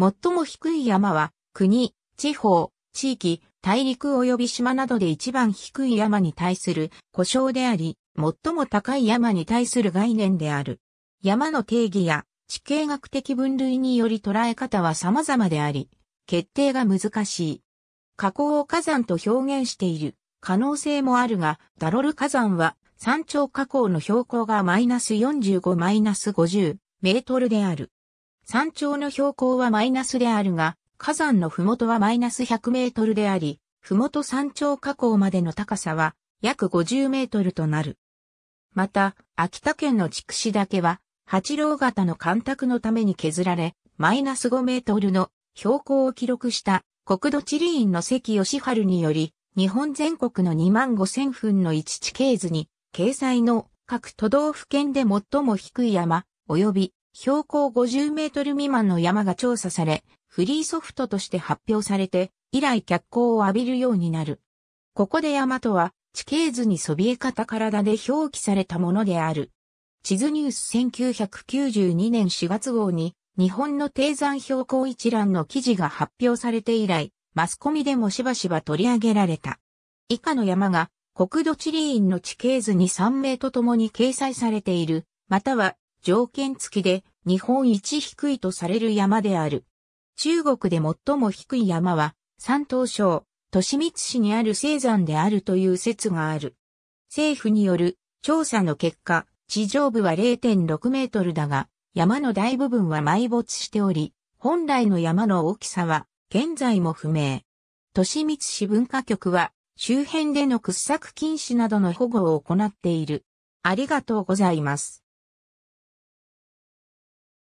最も低い山は、国、地方、地域、大陸及び島などで一番低い山に対する故障であり、最も高い山に対する概念である。山の定義や地形学的分類により捉え方は様々であり、決定が難しい。火口を火山と表現している可能性もあるが、ダロル火山は山頂火口の標高がマイナス45マイナス50メートルである。山頂の標高はマイナスであるが、火山の麓はマイナス100メートルであり、麓山頂火口までの高さは約50メートルとなる。また、秋田県の筑紫岳は、八郎型の干拓のために削られ、マイナス5メートルの標高を記録した国土地理院の関義春により、日本全国の2万5000分の1地形図に、掲載の各都道府県で最も低い山、及び標高50メートル未満の山が調査され、フリーソフトとして発表されて、以来脚光を浴びるようになる。ここで山とは、地形図にそびえ方体で表記されたものである。地図ニュース1992年4月号に、日本の低山標高一覧の記事が発表されて以来、マスコミでもしばしば取り上げられた。以下の山が、国土地理院の地形図に3名とともに掲載されている、または条件付きで日本一低いとされる山である。中国で最も低い山は、山東省、都市密市にある青山であるという説がある。政府による調査の結果、地上部は0.6メートルだが、山の大部分は埋没しており、本来の山の大きさは現在も不明。都市密市文化局は周辺での掘削禁止などの保護を行っている。ありがとうございます。